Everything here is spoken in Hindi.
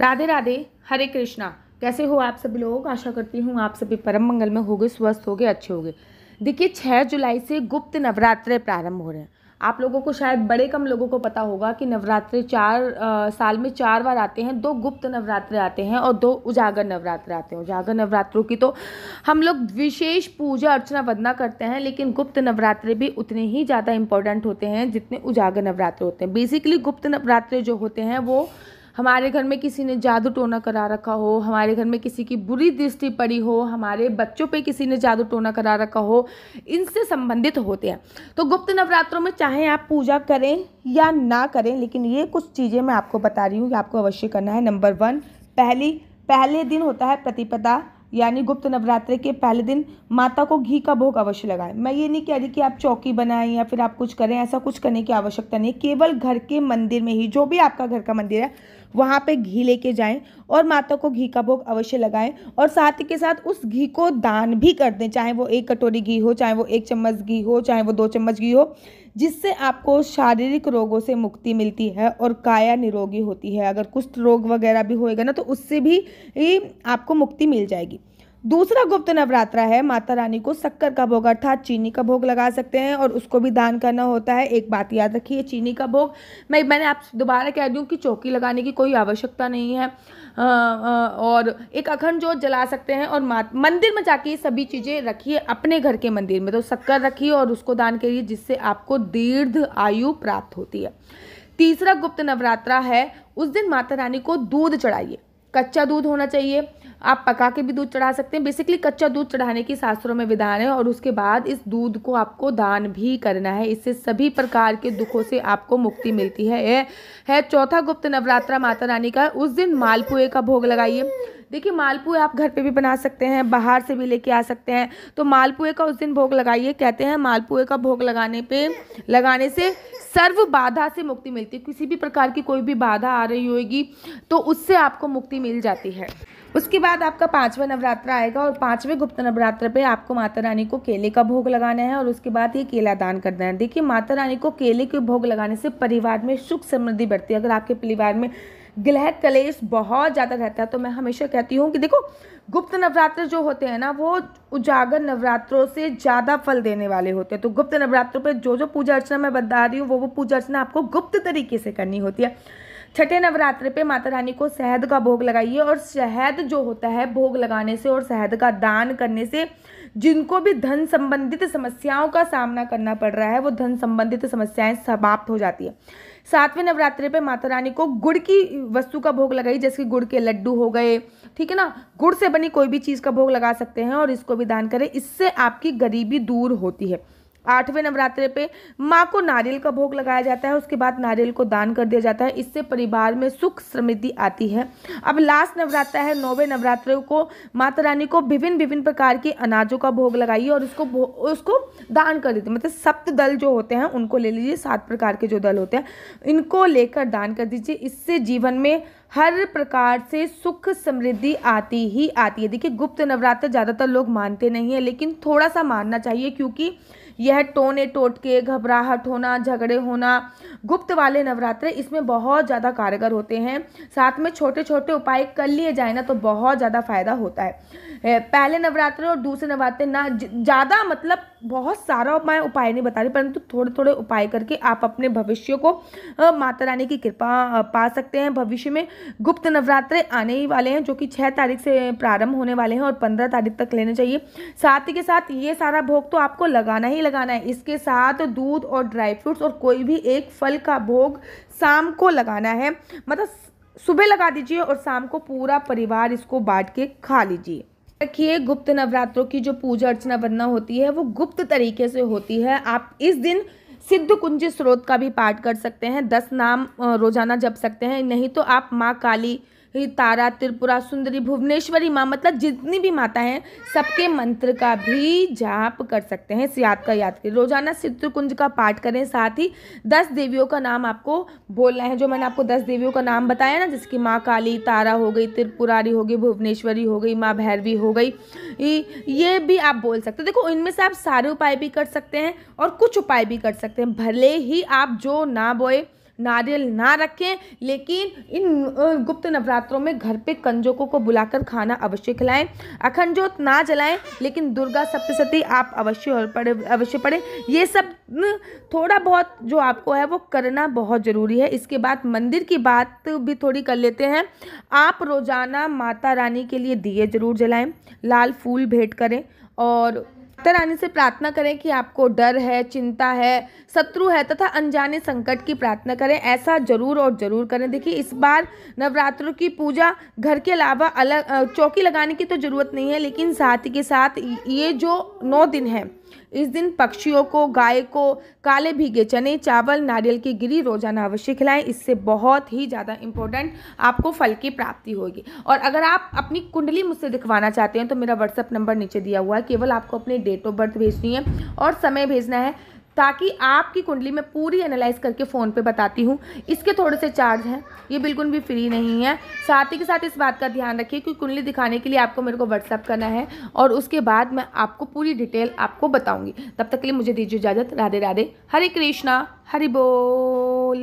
राधे राधे हरे कृष्णा कैसे हो आप सभी लोग आशा करती हूँ आप सभी परम मंगल में गए स्वस्थ गए अच्छे गए देखिए छः जुलाई से गुप्त नवरात्र प्रारंभ हो रहे हैं आप लोगों को शायद बड़े कम लोगों को पता होगा कि नवरात्र चार आ, साल में चार बार आते हैं दो गुप्त नवरात्र आते हैं और दो उजागर नवरात्र आते हैं उजागर नवरात्रों की तो हम लोग विशेष पूजा अर्चना वंदना करते हैं लेकिन गुप्त नवरात्र भी उतने ही ज़्यादा इंपॉर्टेंट होते हैं जितने उजागर नवरात्र होते हैं बेसिकली गुप्त नवरात्र जो होते हैं वो हमारे घर में किसी ने जादू टोना करा रखा हो हमारे घर में किसी की बुरी दृष्टि पड़ी हो हमारे बच्चों पे किसी ने जादू टोना करा रखा हो इनसे संबंधित होते हैं तो गुप्त नवरात्रों में चाहे आप पूजा करें या ना करें लेकिन ये कुछ चीज़ें मैं आपको बता रही हूँ कि आपको अवश्य करना है नंबर वन पहली पहले दिन होता है प्रतिपदा यानी गुप्त नवरात्रि के पहले दिन माता को घी का भोग अवश्य लगाएं मैं ये नहीं कह रही कि आप चौकी बनाएं या फिर आप कुछ करें ऐसा कुछ करने की आवश्यकता नहीं केवल घर के मंदिर में ही जो भी आपका घर का मंदिर है वहाँ पे घी लेके जाएं और माता को घी का भोग अवश्य लगाएं और साथ ही के साथ उस घी को दान भी कर दें चाहे वो एक कटोरी घी हो चाहे वो एक चम्मच घी हो चाहे वो दो चम्मच घी हो जिससे आपको शारीरिक रोगों से मुक्ति मिलती है और काया निरोगी होती है अगर कुष्ठ रोग वगैरह भी होएगा ना तो उससे भी आपको मुक्ति मिल जाएगी दूसरा गुप्त नवरात्रा है माता रानी को शक्कर का भोग अर्थात चीनी का भोग लगा सकते हैं और उसको भी दान करना होता है एक बात याद रखिए चीनी का भोग मैं मैंने आप दोबारा कह दूँ कि चौकी लगाने की कोई आवश्यकता नहीं है आ, आ, और एक अखंड जोत जला सकते हैं और मंदिर में जाके सभी चीज़ें रखिए अपने घर के मंदिर में तो शक्कर रखिए और उसको दान करिए जिससे आपको दीर्घ आयु प्राप्त होती है तीसरा गुप्त नवरात्रा है उस दिन माता रानी को दूध चढ़ाइए कच्चा दूध होना चाहिए आप पका के भी दूध चढ़ा सकते हैं बेसिकली कच्चा दूध चढ़ाने की शास्त्रों में विधान है और उसके बाद इस दूध को आपको दान भी करना है इससे सभी प्रकार के दुखों से आपको मुक्ति मिलती है है, है चौथा गुप्त नवरात्रा माता रानी का उस दिन मालपुए का भोग लगाइए देखिए मालपुए आप घर पे भी बना सकते हैं बाहर से भी लेके आ सकते हैं तो मालपुए का उस दिन भोग लगाइए कहते हैं मालपुए का भोग लगाने पे लगाने से सर्व बाधा से मुक्ति मिलती है किसी भी प्रकार की कोई भी बाधा आ रही होगी तो उससे आपको मुक्ति मिल जाती है उसके बाद आपका पांचवा नवरात्र आएगा और पांचवें गुप्त नवरात्र पे आपको माता रानी को केले का भोग लगाना है और उसके बाद ये केला दान करना है देखिए माता रानी को केले के भोग लगाने से परिवार में सुख समृद्धि बढ़ती है अगर आपके परिवार में गिलह कलेश बहुत ज़्यादा रहता है तो मैं हमेशा कहती हूँ कि देखो गुप्त नवरात्र जो होते हैं ना वो उजागर नवरात्रों से ज़्यादा फल देने वाले होते हैं तो गुप्त नवरात्रों पर जो जो पूजा अर्चना मैं बता रही हूँ वो वो पूजा अर्चना आपको गुप्त तरीके से करनी होती है छठे नवरात्र पे माता रानी को शहद का भोग लगाइए और शहद जो होता है भोग लगाने से और शहद का दान करने से जिनको भी धन संबंधित समस्याओं का सामना करना पड़ रहा है वो धन संबंधित समस्याएं समाप्त हो जाती है सातवें नवरात्रि पे माता रानी को गुड़ की वस्तु का भोग लगाई जैसे गुड़ के लड्डू हो गए ठीक है ना गुड़ से बनी कोई भी चीज़ का भोग लगा सकते हैं और इसको भी दान करें इससे आपकी गरीबी दूर होती है आठवें नवरात्रे पे माँ को नारियल का भोग लगाया जाता है उसके बाद नारियल को दान कर दिया जाता है इससे परिवार में सुख समृद्धि आती है अब लास्ट नवरात्रा है नौवें नवरात्रे को माता रानी को विभिन्न विभिन्न प्रकार के अनाजों का भोग लगाइए और उसको उसको दान कर दीजिए मतलब सप्त दल जो होते हैं उनको ले लीजिए सात प्रकार के जो दल होते हैं इनको लेकर दान कर दीजिए इससे जीवन में हर प्रकार से सुख समृद्धि आती ही आती है देखिए गुप्त नवरात्र ज़्यादातर लोग मानते नहीं हैं लेकिन थोड़ा सा मानना चाहिए क्योंकि यह टोने टोटके घबराहट होना झगड़े होना गुप्त वाले नवरात्र इसमें बहुत ज़्यादा कारगर होते हैं साथ में छोटे छोटे उपाय कर लिए जाए ना तो बहुत ज़्यादा फायदा होता है पहले नवरात्र और दूसरे नवरात्र ना ज़्यादा मतलब बहुत सारा मैं उपाय नहीं बता रही परंतु थोड़े थोड़े उपाय करके आप अपने भविष्य को माता रानी की कृपा पा सकते हैं भविष्य में गुप्त नवरात्र आने ही वाले हैं जो कि छः तारीख से प्रारंभ होने वाले हैं और पंद्रह तारीख तक लेने चाहिए साथ ही के साथ ये सारा भोग तो आपको लगाना ही लगाना है इसके साथ दूध और ड्राई फ्रूट्स और कोई भी एक फल का भोग शाम को लगाना है मतलब सुबह लगा दीजिए और शाम को पूरा परिवार इसको बांट के खा लीजिए रखिए गुप्त नवरात्रों की जो पूजा अर्चना वंदना होती है वो गुप्त तरीके से होती है आप इस दिन सिद्ध कुंज स्रोत का भी पाठ कर सकते हैं दस नाम रोजाना जप सकते हैं नहीं तो आप माँ काली तारा त्रिपुरा सुंदरी भुवनेश्वरी माँ मतलब जितनी भी माता हैं सबके मंत्र का भी जाप कर सकते हैं याद का याद करें रोजाना चित्रकुंज का पाठ करें साथ ही दस देवियों का नाम आपको बोलना है जो मैंने आपको दस देवियों का नाम बताया ना जिसकी माँ काली तारा हो गई त्रिपुरारी हो गई भुवनेश्वरी हो गई माँ भैरवी हो गई ये भी आप बोल सकते देखो इनमें से आप सारे उपाय भी कर सकते हैं और कुछ उपाय भी कर सकते हैं भले ही आप जो ना बोए नारियल ना रखें लेकिन इन गुप्त नवरात्रों में घर पे कंजोकों को बुलाकर खाना अवश्य खिलाएं अखंड जोत ना जलाएं लेकिन दुर्गा सप्तशती आप अवश्य पढ़े अवश्य पढ़ें ये सब थोड़ा बहुत जो आपको है वो करना बहुत ज़रूरी है इसके बाद मंदिर की बात भी थोड़ी कर लेते हैं आप रोज़ाना माता रानी के लिए दिए ज़रूर जलाएं लाल फूल भेंट करें और माता रानी से प्रार्थना करें कि आपको डर है चिंता है शत्रु है तथा अनजाने संकट की प्रार्थना करें ऐसा जरूर और जरूर करें देखिए इस बार नवरात्रों की पूजा घर के अलावा अलग चौकी लगाने की तो ज़रूरत नहीं है लेकिन साथ ही के साथ ये जो नौ दिन है इस दिन पक्षियों को गाय को काले भीगे चने चावल नारियल की गिरी रोजाना अवश्य खिलाएं इससे बहुत ही ज़्यादा इंपॉर्टेंट आपको फल की प्राप्ति होगी और अगर आप अपनी कुंडली मुझसे दिखवाना चाहते हैं तो मेरा व्हाट्सअप नंबर नीचे दिया हुआ है केवल आपको अपने डेट ऑफ बर्थ भेजनी है और समय भेजना है ताकि आपकी कुंडली में पूरी एनालाइज करके फ़ोन पे बताती हूँ इसके थोड़े से चार्ज हैं ये बिल्कुल भी फ्री नहीं है साथ ही के साथ इस बात का ध्यान रखिए कि कुंडली दिखाने के लिए आपको मेरे को व्हाट्सअप करना है और उसके बाद मैं आपको पूरी डिटेल आपको बताऊँगी तब तक के लिए मुझे दीजिए इजाज़त राधे राधे हरे कृष्णा हरी बोल